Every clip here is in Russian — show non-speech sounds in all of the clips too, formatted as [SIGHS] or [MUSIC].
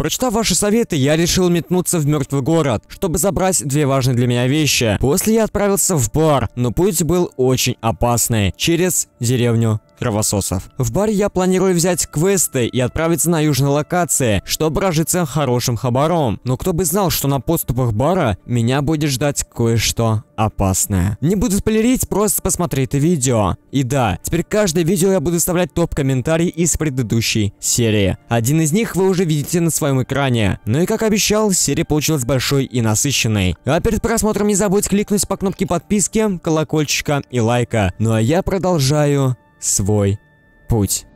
Прочитав ваши советы, я решил метнуться в мертвый город, чтобы забрать две важные для меня вещи. После я отправился в бар, но путь был очень опасный. Через деревню кровососов. В баре я планирую взять квесты и отправиться на южные локации, чтобы разжиться хорошим хабаром. Но кто бы знал, что на подступах бара меня будет ждать кое-что опасное. Не буду спойлерить, просто посмотри это видео. И да, теперь каждое видео я буду вставлять топ-комментарий из предыдущей серии. Один из них вы уже видите на своем своем экране. Ну и как обещал, серия получилась большой и насыщенной. А перед просмотром не забудь кликнуть по кнопке подписки, колокольчика и лайка. Ну а я продолжаю свой путь.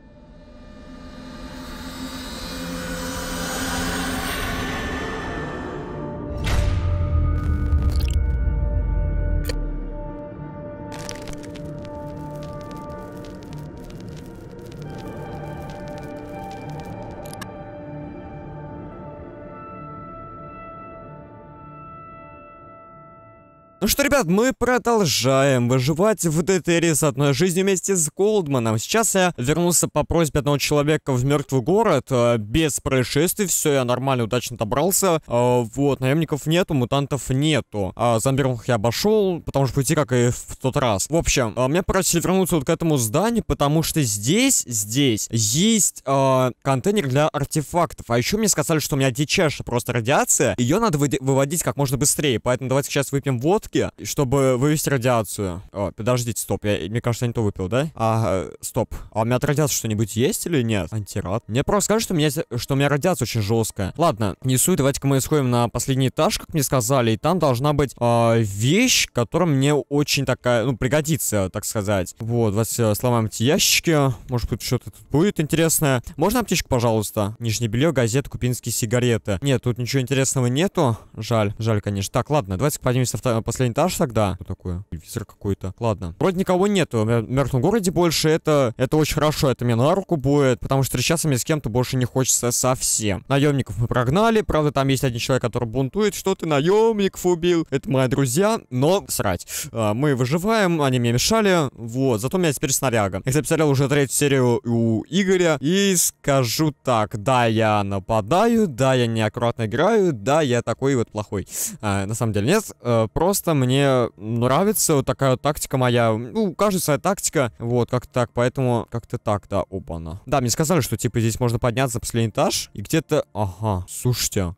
Ну что, ребят, мы продолжаем выживать в ДТР с одной жизнью вместе с Голдманом. Сейчас я вернулся по просьбе одного человека в мертвый город, э, без происшествий, все, я нормально, удачно добрался. Э, вот, наемников нету, мутантов нету. А Зомбировых я обошел, потому что пути, как и в тот раз. В общем, э, меня просили вернуться вот к этому зданию, потому что здесь, здесь есть контейнер для артефактов. А еще мне сказали, что у меня дичайшая просто радиация, ее надо вы выводить как можно быстрее. Поэтому давайте сейчас выпьем водки решетки, чтобы вывести радиацию. О, подождите, стоп, я, мне кажется, я не то выпил, да? А, э, стоп. А у меня от радиации что-нибудь есть или нет? Антирад. Мне просто скажут, что у меня, что у меня радиация очень жесткая. Ладно, несу, давайте-ка мы сходим на последний этаж, как мне сказали, и там должна быть э, вещь, которая мне очень такая, ну, пригодится, так сказать. Вот, давайте э, сломаем эти ящики. Может быть, что-то тут будет интересное. Можно аптечку, пожалуйста? Нижнее белье, газеты, купинские сигареты. Нет, тут ничего интересного нету. Жаль, жаль, конечно. Так, ладно, давайте поднимемся в последний большой этаж тогда. Что такое? Телевизор какой-то. Ладно. Вроде никого нету. В мертвом городе больше. Это, это очень хорошо. Это мне на руку будет. Потому что встречаться мне с кем-то больше не хочется совсем. Наемников мы прогнали. Правда, там есть один человек, который бунтует. Что ты наемников убил? Это мои друзья. Но срать. А, мы выживаем. Они мне мешали. Вот. Зато у меня теперь снаряга. Я посмотрел уже третью серию у Игоря. И скажу так. Да, я нападаю. Да, я неаккуратно играю. Да, я такой вот плохой. А, на самом деле нет. А, просто честно, мне нравится вот такая вот тактика моя. Ну, кажется, своя тактика. Вот, как-то так. Поэтому как-то так, да. Опа-на. Да, мне сказали, что, типа, здесь можно подняться на последний этаж. И где-то... Ага, слушайте.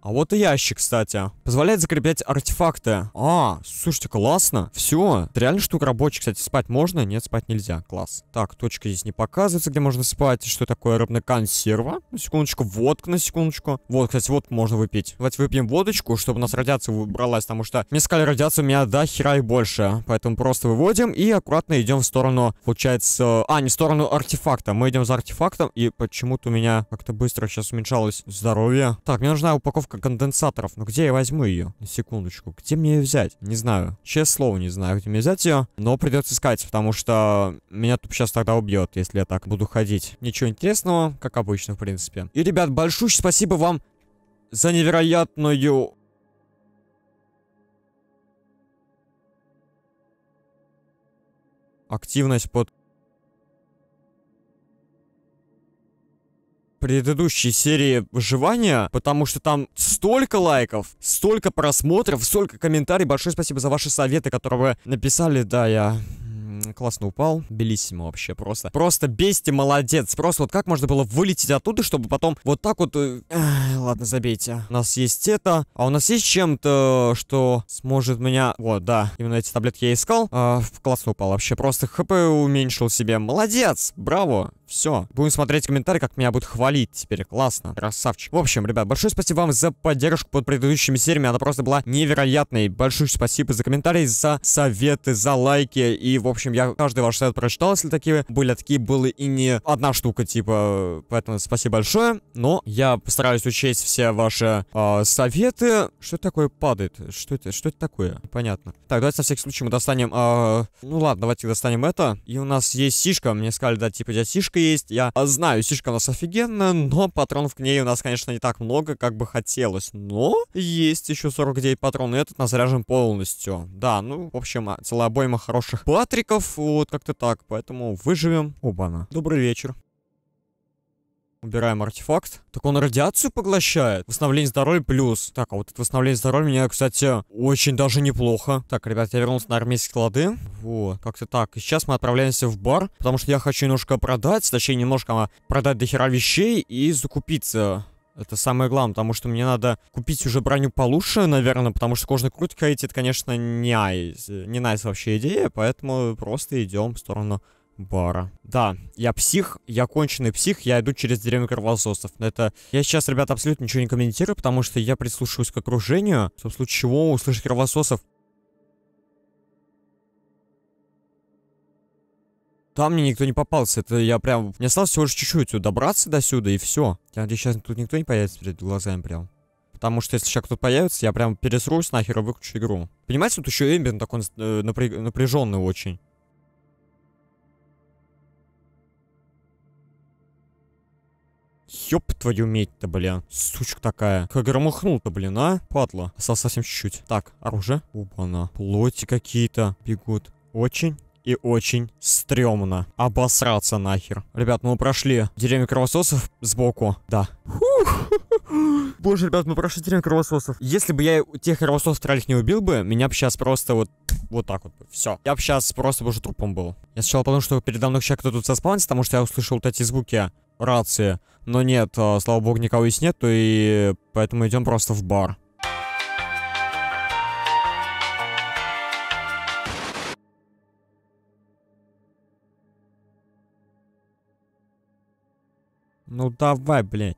А вот и ящик, кстати. Позволяет закреплять артефакты. А, слушайте, классно. Все. Это реально штука рабочая. Кстати, спать можно? Нет, спать нельзя. Класс. Так, точка здесь не показывается, где можно спать. Что такое рыбная консерва? На секундочку. Водка, на секундочку. Вот, кстати, водку можно выпить. Давайте выпьем водочку, чтобы у нас радиация выбралась. Потому что мне сказали, радиация у меня до хера и больше. Поэтому просто выводим и аккуратно идем в сторону, получается... А, не в сторону артефакта. Мы идем за артефактом. И почему-то у меня как-то быстро сейчас уменьшалось здоровье. Так, мне нужна упаковка конденсаторов. Но ну, где я возьму ее? На секундочку. Где мне ее взять? Не знаю. Честное слово, не знаю, где мне взять ее. Но придется искать, потому что меня тут сейчас тогда убьет, если я так буду ходить. Ничего интересного, как обычно, в принципе. И, ребят, большое спасибо вам за невероятную активность под предыдущей серии выживания, потому что там столько лайков, столько просмотров, столько комментариев. Большое спасибо за ваши советы, которые вы написали. Да, я классно упал. Белиссимо вообще просто. Просто бесте молодец. Просто вот как можно было вылететь оттуда, чтобы потом вот так вот... Э, эх, ладно, забейте. У нас есть это. А у нас есть чем-то, что сможет меня... Вот, да. Именно эти таблетки я искал. А, классно упал вообще. Просто хп уменьшил себе. Молодец. Браво. Все. Будем смотреть комментарии, как меня будут хвалить теперь. Классно. Красавчик. В общем, ребят, большое спасибо вам за поддержку под предыдущими сериями. Она просто была невероятной. Большое спасибо за комментарии, за советы, за лайки. И, в общем, я каждый ваш совет прочитал, если такие были. А такие были и не одна штука, типа. Поэтому спасибо большое. Но я постараюсь учесть все ваши э, советы. Что такое падает? Что это, что это такое? Понятно. Так, давайте на всякий случай мы достанем... Э, ну ладно, давайте достанем это. И у нас есть сишка. Мне сказали дать, типа, взять сишка сишка есть. Я знаю, сишка у нас офигенная, но патронов к ней у нас, конечно, не так много, как бы хотелось. Но есть еще 49 патрон, и этот заряжен полностью. Да, ну, в общем, а, целая обойма хороших патриков, вот как-то так. Поэтому выживем. Оба-на. Добрый вечер. Убираем артефакт. Так он радиацию поглощает. Восстановление здоровья плюс. Так, а вот это восстановление здоровья меня, кстати, очень даже неплохо. Так, ребят, я вернулся на армейские склады. Вот, как-то так. И сейчас мы отправляемся в бар, потому что я хочу немножко продать, точнее, немножко а, продать до хера вещей и закупиться. Это самое главное, потому что мне надо купить уже броню получше, наверное, потому что кожная крутка эти, это, конечно, не айс, не найс вообще идея, поэтому просто идем в сторону бара. Да, я псих, я конченый псих, я иду через деревню кровососов. Это... Я сейчас, ребята, абсолютно ничего не комментирую, потому что я прислушиваюсь к окружению, в случае чего услышать кровососов. Там мне никто не попался, это я прям... Мне осталось всего лишь чуть-чуть добраться до сюда, и все. Я надеюсь, сейчас тут никто не появится перед глазами прям. Потому что если сейчас кто-то появится, я прям пересрусь нахер и выключу игру. Понимаете, тут еще эмбин такой э, напряженный очень. Ёб твою медь-то, бля. Сучка такая. Как громыхнул-то, блин, а? Падла. Осталось совсем чуть-чуть. Так, оружие. Опа-на. Плоти какие-то бегут. Очень и очень стрёмно. Обосраться нахер. Ребят, ну мы прошли деревню кровососов сбоку. Да. Боже, ребят, мы прошли деревню кровососов. Если бы я тех кровососов троллих не убил бы, меня бы сейчас просто вот вот так вот. Все. Я бы сейчас просто уже трупом был. Я сначала подумал, что передо мной сейчас кто-то тут заспаунится, потому что я услышал вот эти звуки рации. Но нет, а, слава богу, никого здесь нету, и поэтому идем просто в бар. Ну давай, блядь.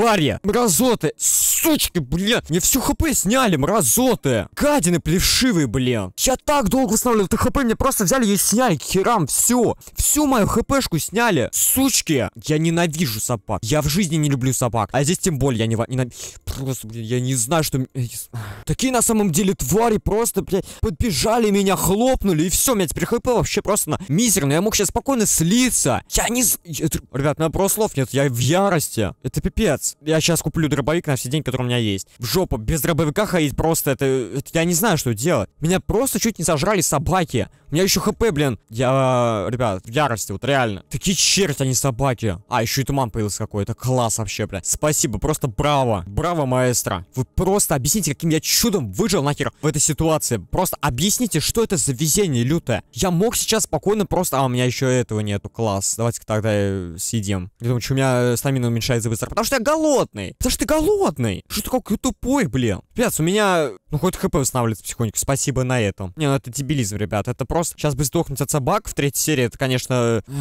твари! Мразоты! Сучки, блин! Мне всю хп сняли, мразоты! Гадины плешивые, блин! Я так долго восстанавливал это хп, мне просто взяли и сняли, херам, все! Всю мою хпшку сняли! Сучки! Я ненавижу собак. Я в жизни не люблю собак. А здесь тем более я не... не просто, блин, я не знаю, что... Такие на самом деле твари просто, блядь, подбежали меня, хлопнули, и все, у меня теперь хп вообще просто на... мизерно. Я мог сейчас спокойно слиться. Я не... Ребят, на меня просто слов нет, я в ярости. Это пипец. Я сейчас куплю дробовик на все деньги, которые у меня есть. В жопу, без дробовика ходить просто, это, это... Я не знаю, что делать. Меня просто чуть не сожрали собаки. У меня еще хп, блин. Я, ребят, в ярости, вот реально. Такие черти, они собаки. А, еще и туман появился какой-то. Класс вообще, блядь. Спасибо, просто браво. Браво, маэстро. Вы просто объясните, каким я чудом выжил нахер в этой ситуации. Просто объясните, что это за везение лютое. Я мог сейчас спокойно просто... А, у меня еще этого нету. Класс. Давайте тогда э, сидим. Я думаю, что у меня э, стамина уменьшается быстро. Потому что я голодный? Саш, ты голодный? Что ты какой тупой, блин? Пец, у меня... Ну, хоть хп восстанавливается потихоньку, спасибо на этом. Не, ну это дебилизм, ребят, это просто... Сейчас бы сдохнуть от собак в третьей серии, это, конечно... [SIGHS]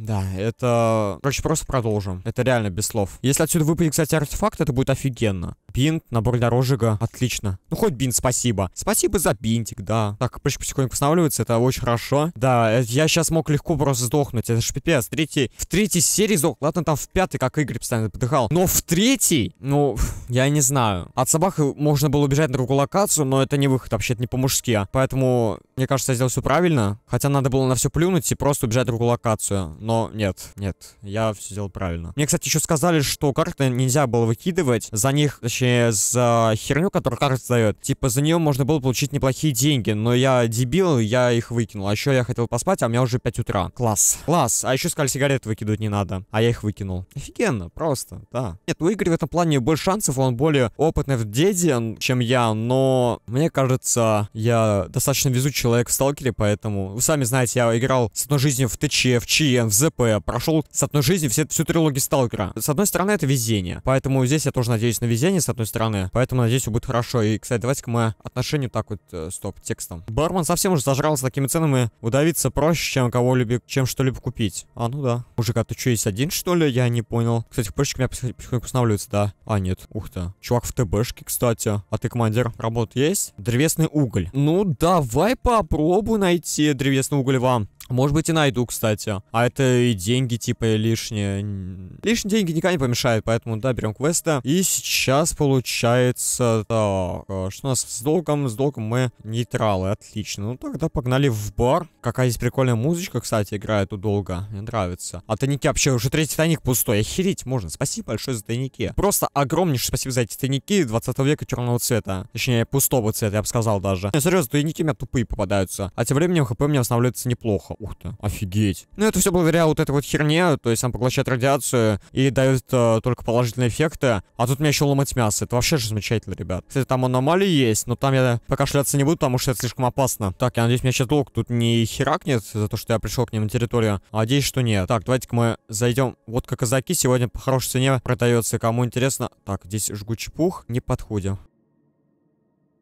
Да, это... Короче, просто продолжим. Это реально без слов. Если отсюда выпадет, кстати, артефакт, это будет офигенно. Бинт, набор для розжига. Отлично. Ну, хоть бинт, спасибо. Спасибо за бинтик, да. Так, пышка потихоньку восстанавливается, это очень хорошо. Да, э, я сейчас мог легко просто сдохнуть, это ж пипец. Третий, в третьей серии сдох. Ладно, там в пятый, как Игорь постоянно подыхал. Но в третьей, ну, [LAUGHS] я не знаю. От собак можно было убежать на другую локацию, но это не выход вообще, это не по-мужски. Поэтому, мне кажется, я сделал все правильно. Хотя надо было на все плюнуть и просто убежать на другую локацию. Но нет, нет, я все сделал правильно. Мне, кстати, еще сказали, что карты нельзя было выкидывать. За них, короче, за херню, которую кажется дает. Типа, за нее можно было получить неплохие деньги, но я дебил, я их выкинул. А еще я хотел поспать, а у меня уже 5 утра. Класс. Класс. А еще сказали, сигарет выкидывать не надо. А я их выкинул. Офигенно, просто, да. Нет, у Игоря в этом плане больше шансов, он более опытный в деде, чем я, но мне кажется, я достаточно везучий человек в сталкере, поэтому... Вы сами знаете, я играл с одной жизнью в ТЧ, в ЧН, в ЗП, прошел с одной жизнью все, всю трилогию сталкера. С одной стороны, это везение, поэтому здесь я тоже надеюсь на везение, с одной стороны. Поэтому, надеюсь, все будет хорошо. И, кстати, давайте-ка мы отношению так вот, э, стоп, текстом. Бармен совсем уже зажрался такими ценами. Удавиться проще, чем кого-либо, чем что-либо купить. А, ну да. Мужик, а ты что, есть один, что ли? Я не понял. Кстати, пышечки у меня потихоньку становятся, да. А, нет. Ух ты. Чувак в ТБшке, кстати. А ты, командир, работа есть? Древесный уголь. Ну, давай попробуй найти древесный уголь вам. Может быть и найду, кстати. А это и деньги, типа, лишние. Лишние деньги никак не помешают, поэтому, да, берем квеста. И сейчас получается так. Что у нас с долгом? С долгом мы нейтралы, отлично. Ну тогда погнали в бар. Какая здесь прикольная музычка, кстати, играет у долга. Мне нравится. А тайники вообще, уже третий тайник пустой. Охереть можно. Спасибо большое за тайники. Просто огромнейшее спасибо за эти тайники 20 века черного цвета. Точнее, пустого цвета, я бы сказал даже. Не, серьезно, тайники у меня тупые попадаются. А тем временем хп у меня восстанавливается неплохо ух ты, офигеть. Ну, это все благодаря вот этой вот херне, то есть он поглощает радиацию и дает э, только положительные эффекты, а тут мне еще ломать мясо, это вообще же замечательно, ребят. Кстати, там аномалии есть, но там я пока шляться не буду, потому что это слишком опасно. Так, я надеюсь, меня сейчас долг тут не херакнет за то, что я пришел к ним на территорию, а надеюсь, что нет. Так, давайте-ка мы зайдем, вот как казаки сегодня по хорошей цене продается, кому интересно. Так, здесь жгучий пух, не подходим.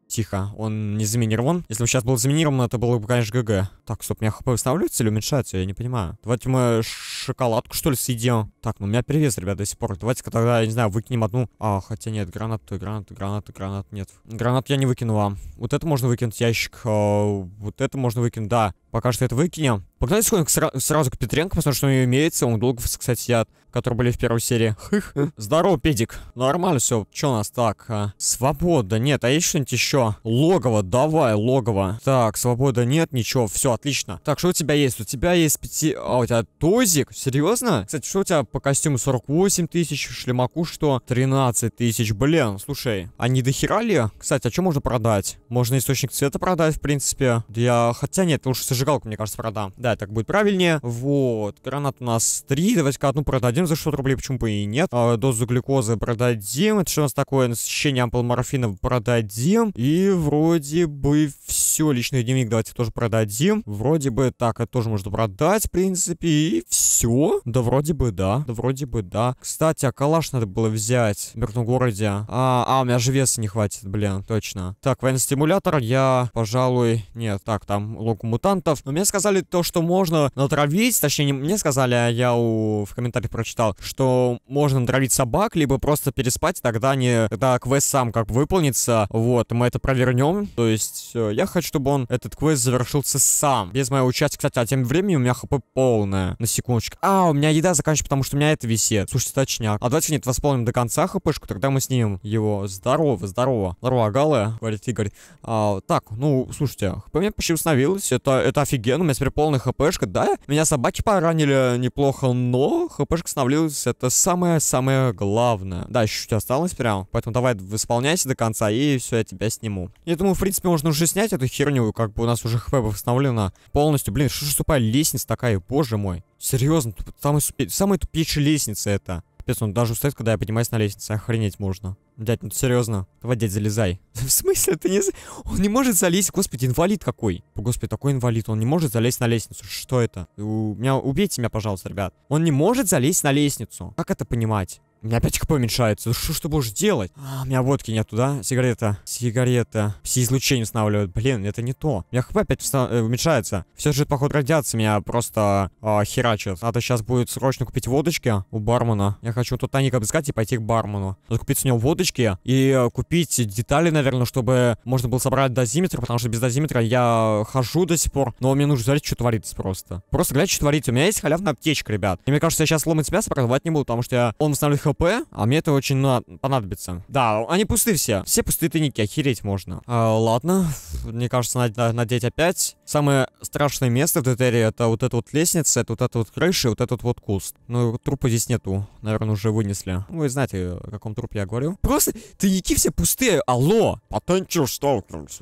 Тихо, он не заминирован. Если бы сейчас был заминирован, это было бы, конечно, ГГ. Так, стоп, у меня хп восстанавливается или уменьшается? Я не понимаю. Давайте мы шоколадку, что ли, съедим. Так, ну у меня перевес, ребят, до сих пор. Давайте-ка тогда, я не знаю, выкинем одну. А, хотя нет, гранату, гранату, гранату, гранат нет. Гранат я не выкинула. Вот это можно выкинуть, ящик. А, вот это можно выкинуть, да. Пока что это выкинем. Погнали сра сразу к Петренко, потому что у нее имеется. Он долго, кстати, сидят, которые были в первой серии. [LAUGHS] Здорово, Педик. Нормально все. что у нас так? А? Свобода. Нет, а есть что-нибудь еще? Логово. Давай, логово. Так, свобода нет, ничего. Все, отлично. Так, что у тебя есть? У тебя есть пяти... А, у тебя тозик? Серьезно? Кстати, что у тебя по костюму 48 тысяч? Шлемаку что? 13 тысяч. Блин, слушай. они а не Кстати, а что можно продать? Можно источник цвета продать, в принципе. Я... Хотя нет, лучше зажигалку, мне кажется, продам. Да, так будет правильнее. Вот, гранат у нас 3. Давайте-ка одну продадим за 600 рублей, почему бы и нет. А, дозу глюкозы продадим. Это что у нас такое? Насыщение ампул морфина продадим. И вроде бы все. Личный дневник давайте тоже продадим. Вроде бы так, это тоже можно продать, в принципе. И все. Да вроде бы да. Да вроде бы да. Кстати, а калаш надо было взять в мертвом городе. А, а, у меня же веса не хватит, блин, точно. Так, военный стимулятор я, пожалуй... Нет, так, там логомутант ботов. Но мне сказали то, что можно натравить, точнее, мне сказали, а я у... в комментариях прочитал, что можно натравить собак, либо просто переспать, тогда не... Тогда квест сам как выполнится. Вот, мы это провернем. То есть, э, я хочу, чтобы он, этот квест завершился сам. Без моего участия, кстати, а тем временем у меня хп полное. На секундочку. А, у меня еда заканчивается, потому что у меня это висит. Слушайте, точняк. А давайте нет, восполним до конца хпшку, тогда мы снимем его. Здорово, здорово. Здорово, Галы, говорит Игорь. А, так, ну, слушайте, хп меня почти установилось. Это, это это офигенно, у меня теперь полная хпшка, да? Меня собаки поранили неплохо, но хпшка становилась, это самое-самое главное. Да, еще чуть осталось прям, поэтому давай восполняйся до конца, и все, я тебя сниму. Я думаю, в принципе, можно уже снять эту херню, как бы у нас уже хп восстановлено полностью. Блин, что ж тупая лестница такая, боже мой. Серьезно, самая, самая тупейшая лестница это. Капец, он даже устает, когда я поднимаюсь на лестнице. Охренеть можно. Дядь, ну серьезно. Давай, дядь, залезай. [LAUGHS] В смысле? Ты не... Он не может залезть. Господи, инвалид какой. Господи, такой инвалид. Он не может залезть на лестницу. Что это? У меня... Убейте меня, пожалуйста, ребят. Он не может залезть на лестницу. Как это понимать? У меня опять КП уменьшается. Что что будешь делать? А, у меня водки нету, да? Сигарета. Сигарета. Все излучение устанавливают. Блин, это не то. У меня ХП опять э, уменьшается. Все же, походу, радиация меня просто э, а, херачит. Надо сейчас будет срочно купить водочки у бармена. Я хочу тут тоник обыскать и пойти к бармену. Надо купить с него водочки и э, купить детали, наверное, чтобы можно было собрать дозиметр, потому что без дозиметра я хожу до сих пор, но мне нужно смотреть, что творится просто. Просто глядь, что творится. У меня есть халявная аптечка, ребят. И мне кажется, я сейчас ломать себя продавать не буду, потому что я он устанавливает ХП, ПП, а мне это очень на... понадобится. Да, они пусты все. Все пустые тайники, охереть можно. А, ладно, мне кажется, надо надеть опять. Самое страшное место в Детере это вот эта вот лестница, это вот эта вот крыша, вот этот вот куст. Ну, трупа здесь нету. Наверное, уже вынесли. Ну, вы знаете, о каком трупе я говорю. Просто тайники все пустые. Алло! Потенчил столкнулся.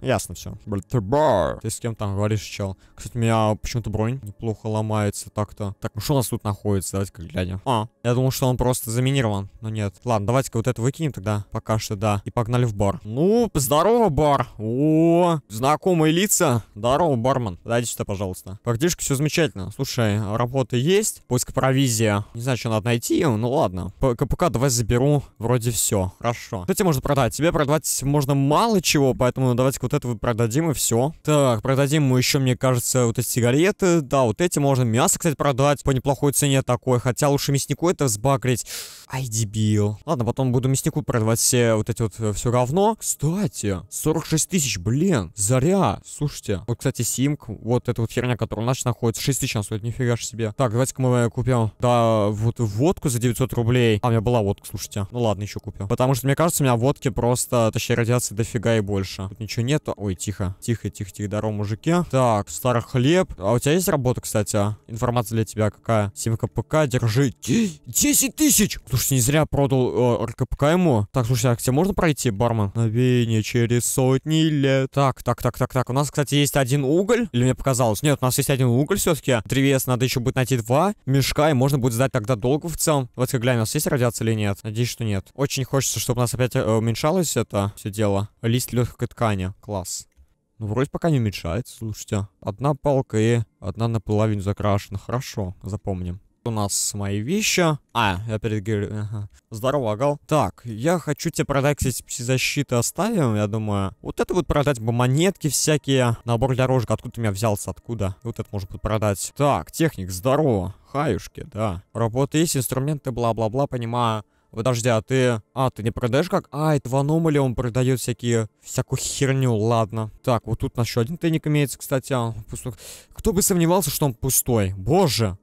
Ясно все. Ты с кем там говоришь, чел? Кстати, у меня почему-то бронь неплохо ломается так-то. Так, ну что у нас тут находится? Давайте-ка глянем. А, я думал, что он он просто заминирован. Но ну нет. Ладно, давайте-ка вот это выкинем тогда. Пока что, да. И погнали в бар. Ну, здорово, бар. О, знакомые лица. Здорово, бармен. Дайте сюда, пожалуйста. Фактически все замечательно. Слушай, работа есть. Поиск провизия. Не знаю, что надо найти. Ну ладно. КПК давай заберу. Вроде все. Хорошо. Что можно продать? Тебе продавать можно мало чего, поэтому давайте-ка вот это продадим и все. Так, продадим мы еще, мне кажется, вот эти сигареты. Да, вот эти можно. Мясо, кстати, продать по неплохой цене такое, Хотя лучше мяснику это с баг поклеить. Ай, дебил. Ладно, потом буду мяснику продавать все вот эти вот э, все равно. Кстати, 46 тысяч, блин, заря. Слушайте, вот, кстати, симк, вот эта вот херня, которая у нас находится, 6 тысяч стоит, нифига ж себе. Так, давайте-ка мы э, купим, да, вот водку за 900 рублей. А, у меня была водка, слушайте. Ну ладно, еще купим. Потому что, мне кажется, у меня водки просто, точнее, радиации дофига и больше. Тут ничего нету. Ой, тихо, тихо, тихо, тихо, даром, мужики. Так, старый хлеб. А у тебя есть работа, кстати? А? Информация для тебя какая? Симка ПК, держи. 10 тысяч! слушай, не зря продал э, РКПК ему. Так, слушай, а к тебе можно пройти, бармен? Новение через сотни лет. Так, так, так, так, так. У нас, кстати, есть один уголь. Или мне показалось? Нет, у нас есть один уголь все-таки. Древес, надо еще будет найти два мешка, и можно будет сдать тогда долго в целом. как глянь, у нас есть радиация или нет? Надеюсь, что нет. Очень хочется, чтобы у нас опять э, уменьшалось это все дело. Лист легкой ткани. Класс. Ну, вроде пока не уменьшается, слушайте. Одна палка и одна наполовину закрашена. Хорошо, запомним у нас мои вещи. А, я перед ага. Здорово, Агал. Так, я хочу тебе продать, кстати, защиты оставим, я думаю. Вот это вот продать бы монетки всякие. Набор для рожек, откуда ты меня взялся, откуда? Вот это может будет продать. Так, техник, здорово. Хаюшки, да. Работа есть, инструменты, бла-бла-бла, понимаю. Подожди, а ты... А, ты не продаешь как? А, это в аномале он продает всякие... Всякую херню, ладно. Так, вот тут у еще один тайник имеется, кстати. Пустой. Кто бы сомневался, что он пустой? Боже!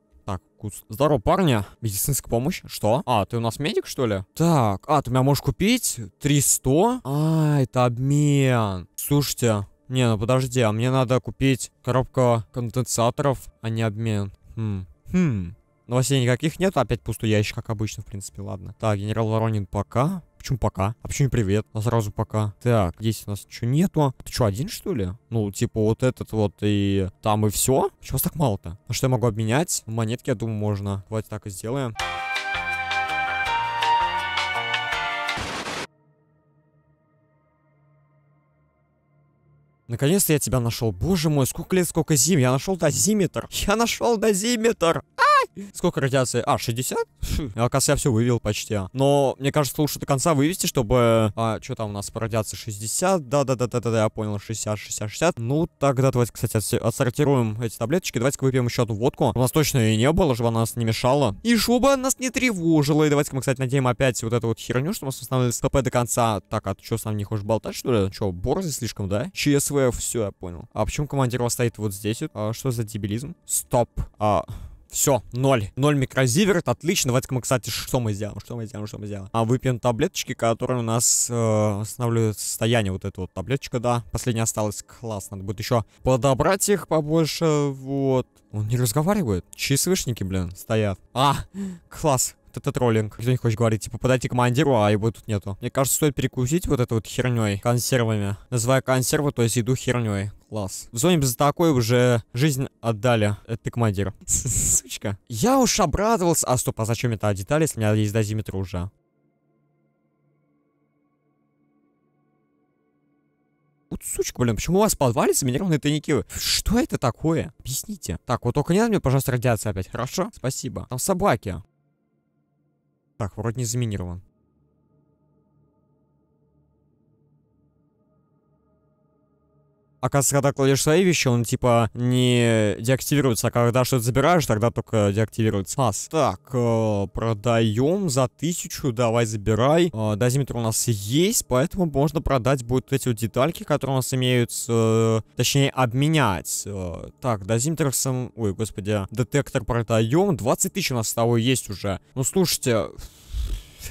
куц. Здорово, парня. Медицинская помощь? Что? А, ты у нас медик, что ли? Так, а, ты меня можешь купить? 300? А, это обмен. Слушайте, не, ну подожди, а мне надо купить коробка конденсаторов, а не обмен. Хм. Хм. Новостей никаких нет, опять пустой ящик, как обычно, в принципе, ладно. Так, генерал Воронин пока. Почему пока? А почему не привет? А сразу пока. Так, здесь у нас что нету? Ты что, один что ли? Ну, типа вот этот вот и там и все? Почему вас так мало-то? А что я могу обменять? Монетки, я думаю, можно. Давайте так и сделаем. Наконец-то я тебя нашел. Боже мой, сколько лет, сколько зим. Я нашел дозиметр. Я нашел дозиметр. Сколько радиации? А, 60? Фу. Оказывается, я все вывел почти. А. Но, мне кажется, лучше до конца вывести, чтобы... А, что там у нас по радиации? 60? Да-да-да-да-да, я понял, 60, 60, 60. Ну, тогда давайте, кстати, отсортируем эти таблеточки. Давайте-ка выпьем еще одну водку. У нас точно и не было, чтобы она нас не мешала. И чтобы нас не тревожила. И давайте-ка мы, кстати, надеем опять вот эту вот херню, что мы восстановили с ПП до конца. Так, а ты что, с нами не хочешь болтать, что ли? Че, борзый слишком, да? ЧСВ, все, я понял. А почему командир у вас стоит вот здесь? А, что за дебилизм? Стоп. А... Все, ноль. Ноль микрозиверт, отлично. Давайте-ка мы, кстати, что мы сделаем, что мы сделаем, что мы сделаем. А выпьем таблеточки, которые у нас э, восстанавливают состояние. Вот эта вот таблеточка, да. Последняя осталась. Класс, надо будет еще подобрать их побольше, вот. Он не разговаривает. Чьи свышники, блин, стоят? А, класс это троллинг. Никто не хочет говорить, типа, подайте командиру, а его тут нету. Мне кажется, стоит перекусить вот это вот херней, консервами. Называя консерву, то есть еду херней. Класс. В зоне без такой уже жизнь отдали. Это ты командир. [LAUGHS] Сучка. Я уж обрадовался. А стоп, а зачем это детали, если у меня есть дозиметр уже? вот сучка, блин, почему у вас в подвале заминированные тайники? Что это такое? Объясните. Так, вот только не надо мне, пожалуйста, радиация опять, хорошо? Спасибо. Там собаки. Так, вроде не заминирован. Оказывается, когда кладешь свои вещи, он типа не деактивируется, а когда что-то забираешь, тогда только деактивируется. нас. Так, э, продаем за тысячу, давай забирай. Э, дозиметр у нас есть, поэтому можно продать будут эти вот детальки, которые у нас имеются, э, точнее обменять. Э, так, дозиметр сам... Ой, господи, а, детектор продаем. 20 тысяч у нас с тобой есть уже. Ну, слушайте...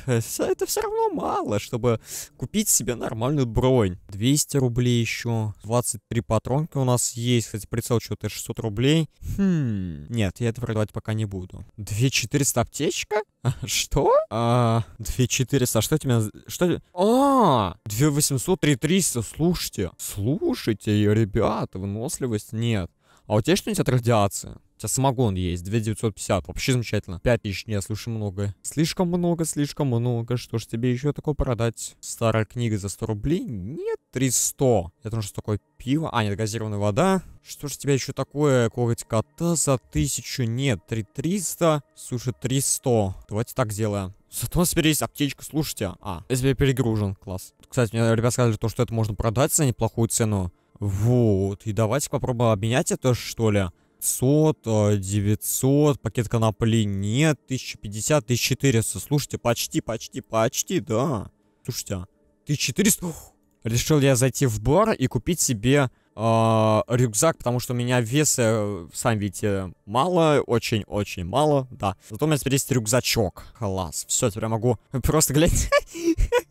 Э, это все равно мало, чтобы купить себе нормальную бронь. 200 рублей еще, 23 патронки у нас есть, кстати, прицел что-то 600 рублей. Хм, нет, я это продавать пока не буду. 2400 аптечка? [LAUGHS] Что? А, 2400, а что у тебя? Что... А, 2800, 3300, слушайте. Слушайте, ребята, выносливость нет. А у тебя что-нибудь от радиации? тебя самогон есть, 2950, вообще замечательно. 5000, не, слушай, много. Слишком много, слишком много, что ж тебе еще такое продать? Старая книга за 100 рублей? Нет, 300. Это нужно такое пиво, а, нет, газированная вода. Что ж тебе еще такое, коготь кота за 1000? Нет, 3300, слушай, 300. Давайте так сделаем. Зато у нас теперь есть аптечка, слушайте. А, я теперь перегружен, класс. Кстати, мне ребята сказали, то, что это можно продать за неплохую цену. Вот, и давайте попробуем обменять это, что ли. 500, 900, э, пакет конопли нет, 1050, 1400. Слушайте, почти, почти, почти, да. Слушайте, 1400. А Ух. Решил я зайти в бар и купить себе э, рюкзак, потому что у меня веса, э, сами видите, мало, очень-очень мало, да. Зато у меня теперь есть рюкзачок. Класс, все, теперь я могу просто глядеть... [LAUGHS]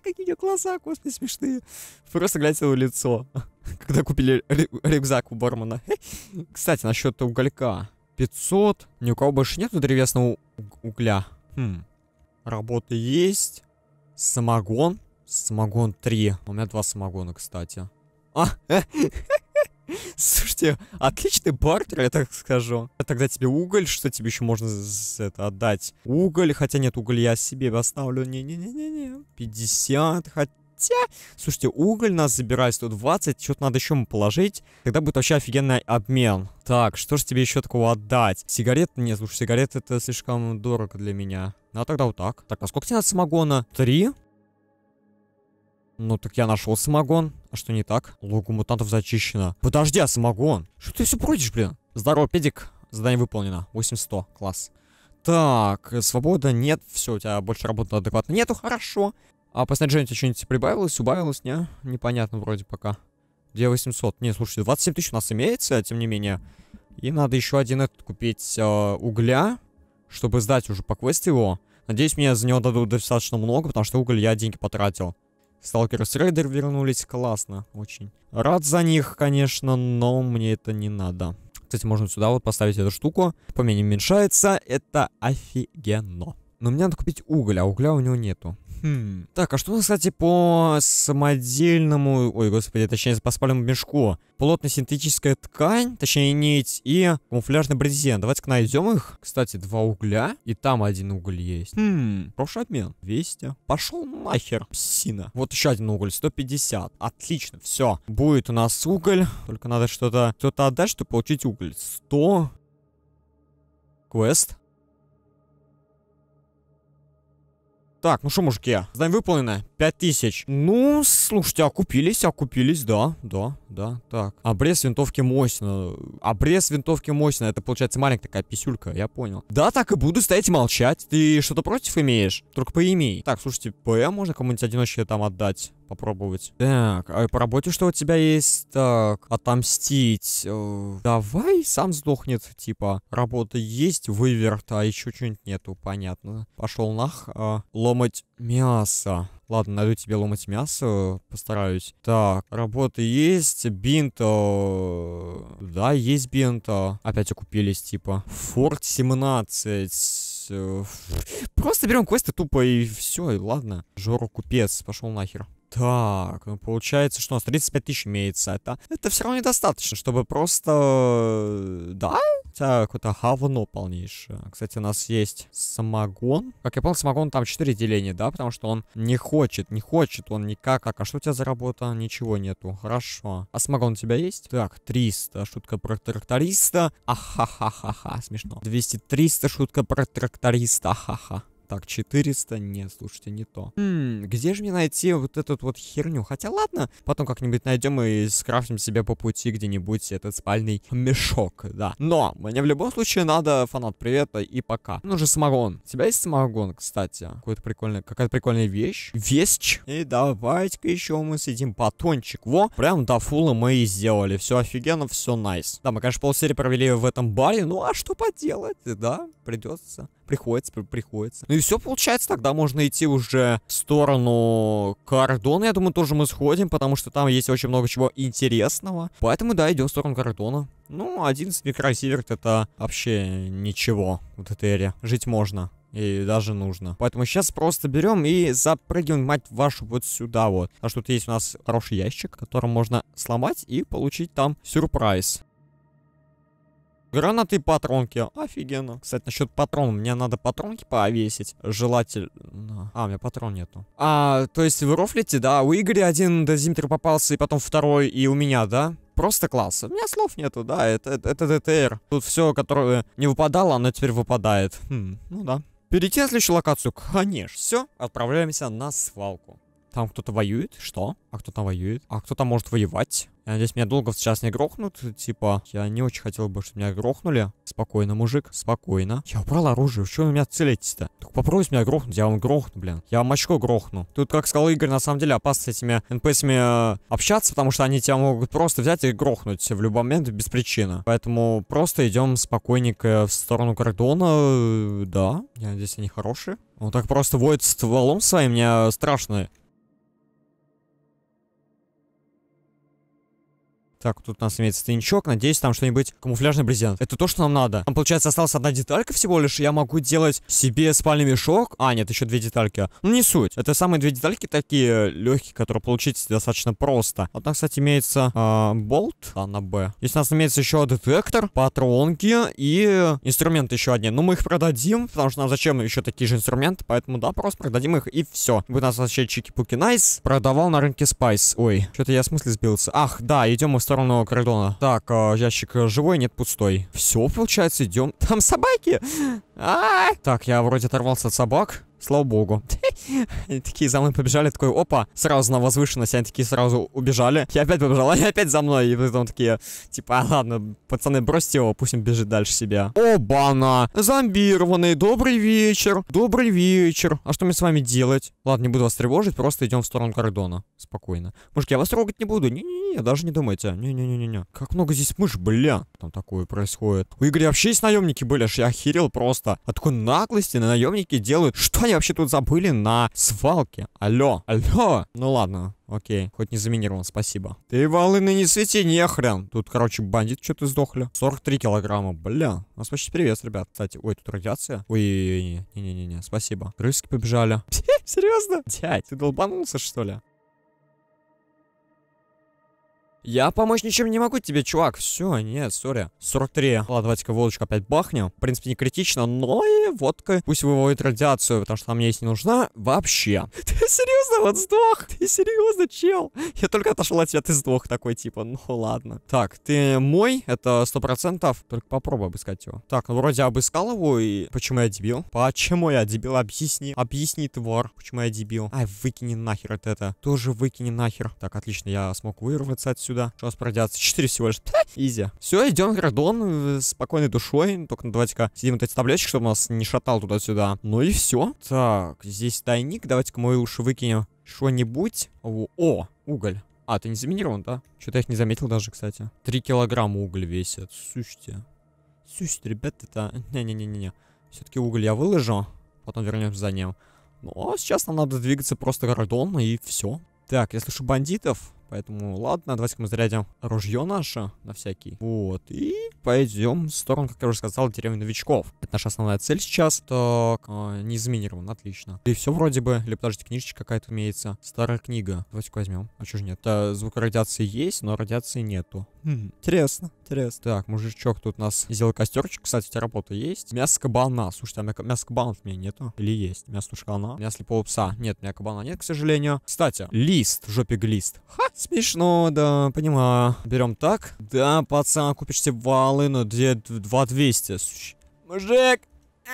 какие у глаза, господи, смешные. Просто глядите его лицо, [LAUGHS] когда купили рюкзак у бармена. [LAUGHS] Кстати, насчет уголька. 500. Ни у кого больше нету древесного угля. Хм. Работа есть. Самогон. Самогон 3. У меня два самогона, кстати. А, э, [LAUGHS] [LAUGHS] Слушайте, отличный бартер, я так скажу. А Тогда тебе уголь, что тебе еще можно это, отдать? Уголь, хотя нет, уголь я себе оставлю. Не-не-не-не-не. 50, хотя... Слушайте, уголь нас забирает 120, что-то надо еще положить. Тогда будет вообще офигенный обмен. Так, что же тебе еще такого отдать? Сигарет? Нет, слушай, сигарет это слишком дорого для меня. Ну А тогда вот так. Так, а сколько тебе надо самогона? Три? Ну так я нашел самогон. А что не так? Логу мутантов зачищено. Подожди, а самогон? Что ты все бродишь, блин? Здорово, педик. Задание выполнено. 800. Класс. Так, э, свобода нет. Все, у тебя больше работы адекватно нету. Хорошо. А по снаряжению у тебя что-нибудь прибавилось, убавилось? Не? Непонятно вроде пока. Где 800? Не, слушайте, 27 тысяч у нас имеется, а тем не менее. И надо еще один этот купить э, угля, чтобы сдать уже по квесту его. Надеюсь, мне за него дадут достаточно много, потому что уголь я деньги потратил. Сталкер с Рейдер вернулись, классно, очень. Рад за них, конечно, но мне это не надо. Кстати, можно сюда вот поставить эту штуку. По мне не уменьшается, это офигенно. Но мне надо купить уголь, а угля у него нету. Хм. Так, а что у нас, кстати, по самодельному... Ой, господи, точнее, по спальному мешку? Плотно-синтетическая ткань, точнее, нить и камуфляжный брезент. Давайте-ка найдем их. Кстати, два угля, и там один уголь есть. Хм, прошлый обмен. 200. Пошел нахер, псина. Вот еще один уголь, 150. Отлично, все. Будет у нас уголь. Только надо что-то... что то отдать, чтобы получить уголь. 100. Квест. Так, ну що, мужики, здань виповнене. 5000. Ну, слушайте, окупились, а окупились, а да, да, да, так. Обрез винтовки мощно. Обрез винтовки мощно. Это, получается, маленькая такая писюлька, я понял. Да, так и буду стоять и молчать. Ты что-то против имеешь? Только поимей. Так, слушайте, ПМ можно кому-нибудь одиночке там отдать? попробовать. Так, а по работе что у тебя есть? Так, отомстить. Э, давай сам сдохнет, типа. Работа есть, выверт, а еще чего нибудь нету, понятно. Пошел нах. Э, ломать мясо. Ладно, найду тебе ломать мясо, постараюсь. Так, работа есть, бинто, Да, есть бинто. Опять окупились, типа. Форт 17. Просто берем квесты тупо и все, ладно. Жора купец, пошел нахер. Так, ну получается, что у нас 35 тысяч имеется. Это, это все равно недостаточно, чтобы просто... Э, да? Это какое-то говно полнейшее. Кстати, у нас есть самогон. Как я понял, самогон там 4 деления, да? Потому что он не хочет, не хочет, он никак. А что у тебя за работа? Ничего нету. Хорошо. А самогон у тебя есть? Так, 300. Шутка про тракториста. Ахахахаха. Смешно. 200-300. Шутка про тракториста. Ахаха. Так, 400, нет, слушайте, не то. Хм, где же мне найти вот эту вот херню? Хотя ладно, потом как-нибудь найдем и скрафтим себе по пути где-нибудь этот спальный мешок, да. Но мне в любом случае надо фанат привета и пока. Ну же самогон. У тебя есть самогон, кстати? Какой-то прикольный, какая-то прикольная вещь. Вещь. И давайте-ка еще мы съедим батончик. Во, прям до фула мы и сделали. Все офигенно, все найс. Да, мы, конечно, полсерии провели в этом баре. Ну а что поделать, да, придется. Приходится, при приходится. Ну и все получается, тогда можно идти уже в сторону Кардона. Я думаю, тоже мы сходим, потому что там есть очень много чего интересного. Поэтому, да, идем в сторону Кардона. Ну, 11 микросиверт это вообще ничего в ДТРе. Жить можно. И даже нужно. Поэтому сейчас просто берем и запрыгиваем, мать вашу, вот сюда вот. А что тут есть у нас хороший ящик, который можно сломать и получить там сюрприз. Гранаты и патронки. Офигенно. Кстати, насчет патронов. Мне надо патронки повесить. Желательно. А, у меня патрон нету. А, то есть вы рофлите, да? У Игоря один дозиметр попался, и потом второй, и у меня, да? Просто класс. У меня слов нету, да, это, это, это ДТР. Тут все, которое не выпадало, оно теперь выпадает. Хм, ну да. Перейти на следующую локацию, конечно. Все, отправляемся на свалку. Там кто-то воюет? Что? А кто там воюет? А кто там может воевать? Я э, надеюсь, меня долго сейчас не грохнут. Типа, я не очень хотел бы, чтобы меня грохнули. Спокойно, мужик, спокойно. Я убрал оружие, что вы меня целитесь-то? Только попробуйте меня грохнуть, я вам грохну, блин. Я вам очко грохну. Тут, как сказал Игорь, на самом деле опасно с этими nps э, общаться, потому что они тебя могут просто взять и грохнуть в любой момент без причины. Поэтому просто идем спокойненько в сторону кордона. Э, да, я надеюсь, они хорошие. Он так просто воет стволом своим, мне страшно. Так, тут у нас имеется тайничок. Надеюсь, там что-нибудь камуфляжный брезент. Это то, что нам надо. Там, получается, осталась одна деталька всего лишь. Я могу делать себе спальный мешок. А, нет, еще две детальки. Ну, не суть. Это самые две детальки такие легкие, которые получить достаточно просто. Вот там, кстати, имеется э, болт а, на Б. Здесь у нас имеется еще детектор, патронки и инструмент еще один. Ну, мы их продадим, потому что нам зачем еще такие же инструменты. Поэтому, да, просто продадим их и все. Вы нас вообще чики-пуки найс. Продавал на рынке Спайс. Ой, что-то я с мысли сбился. Ах, да, идем мы сторону коридора. Так, а, ящик э, живой, нет, пустой. Все, получается, идем. Там собаки! А! Так, я вроде оторвался от собак. Слава богу. [LAUGHS] Они [LAUGHS] такие за мной побежали, такой, опа, сразу на возвышенность, они такие сразу убежали. Я опять побежал, [LAUGHS] они опять за мной, и потом такие, типа, а ладно, пацаны, бросьте его, пусть он бежит дальше себя. Оба-на, зомбированный, добрый вечер, добрый вечер. А что мне с вами делать? Ладно, не буду вас тревожить, просто идем в сторону кордона, спокойно. Мужики, я вас трогать не буду, не-не-не, даже не думайте, не-не-не-не. Как много здесь мышь, бля, там такое происходит. У Игоря вообще есть наемники были, аж я охерел просто. От а такой наглости на наемники делают, что они вообще тут забыли, на свалке. Алло, алло. Ну ладно, окей. Хоть не заминирован, спасибо. Ты валы нанесите нехрен. Тут, короче, бандит что-то сдохли. 43 килограмма, бля. Нас ну, почти привет, ребят. Кстати, ой, тут радиация. Ой, не-не-не, спасибо. Крыски побежали. Серьезно? Дядь, ты долбанулся, что ли? Я помочь ничем не могу тебе, чувак. Все, нет, сори. 43. Ладно, давайте-ка водочку опять бахнем. В принципе, не критично, но и водка пусть выводит радиацию, потому что она мне есть не нужна вообще. [LAUGHS] Ты серьезно, вот сдох? Ты серьезно, чел? Я только отошел от тебя, ты сдох такой, типа, ну ладно. Так, ты мой, это сто процентов. Только попробуй обыскать его. Так, ну вроде обыскал его, и почему я дебил? Почему я дебил? Объясни, объясни, твор, почему я дебил. Ай, выкини нахер это, это. Тоже выкини нахер. Так, отлично, я смог вырваться отсюда сюда. Сейчас продятся. Четыре всего лишь. Изи. Все, идем в Градон э, спокойной душой. Только ну, давайте-ка сидим вот эти таблетки, чтобы нас не шатал туда-сюда. Ну и все. Так, здесь тайник. Давайте-ка мы уж выкинем что-нибудь. О, уголь. А, ты не заминирован, да? Что-то я их не заметил даже, кстати. Три килограмма уголь весит. Слушайте. Слушайте, ребята, это... Не-не-не-не. Все-таки уголь я выложу. Потом вернемся за ним. Но ну, а сейчас нам надо двигаться просто городом, и все. Так, я слышу бандитов. Поэтому, ладно, давайте-ка мы зарядим ружье наше на всякий. Вот, и пойдем в сторону, как я уже сказал, деревни новичков. Это наша основная цель сейчас. Так, э, не заминирован, отлично. и все вроде бы. Или подожди, книжечка какая-то имеется. Старая книга. Давайте-ка возьмем. А что же нет? Да, э, звук радиации есть, но радиации нету. Хм, интересно, интересно. Так, мужичок тут у нас сделал костерчик. Кстати, у тебя работа есть. Мясо кабана. Слушайте, а мясо кабана у меня нету? Или есть? Мясо кабана? Мясо слепого пса. Нет, мясо кабана нет, к сожалению. Кстати, лист. В жопе глист. Ха! Смешно, да, понимаю. Берем так. Да, пацан, купишь себе валы, но где 2200, сучи. Мужик!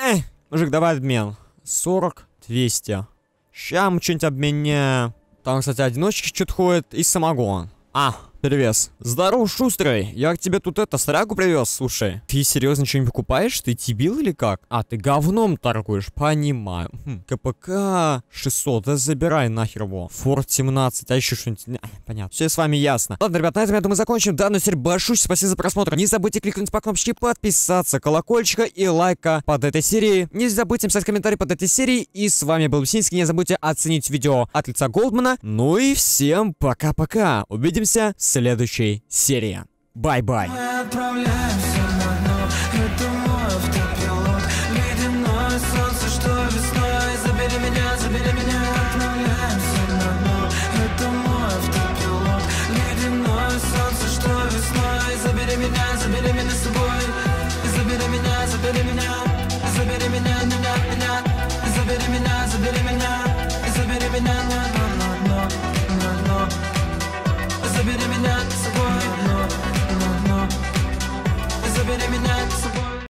Эх, мужик, давай обмен. 40, 200. Сейчас мы что-нибудь обменяем. Там, кстати, одиночки что-то ходят и самогон. А, Перевес. Здорово, шустрый. Я к тебе тут это, сраку привез, слушай. Ты серьезно что-нибудь покупаешь? Ты дебил или как? А, ты говном торгуешь, понимаю. Хм. КПК 600, да забирай нахер его. Форд 17, а еще что-нибудь... Понятно. Все с вами ясно. Ладно, ребят, на этом, я думаю, закончим данную серию. Большущий спасибо за просмотр. Не забудьте кликнуть по кнопочке подписаться, колокольчика и лайка под этой серией. Не забудьте писать комментарий под этой серией. И с вами был Бсинский. Не забудьте оценить видео от лица Голдмана. Ну и всем пока-пока. Увидимся следующей серии. Бай-бай. Забери меня, забери меня, меня, меня Забери меня, забери меня not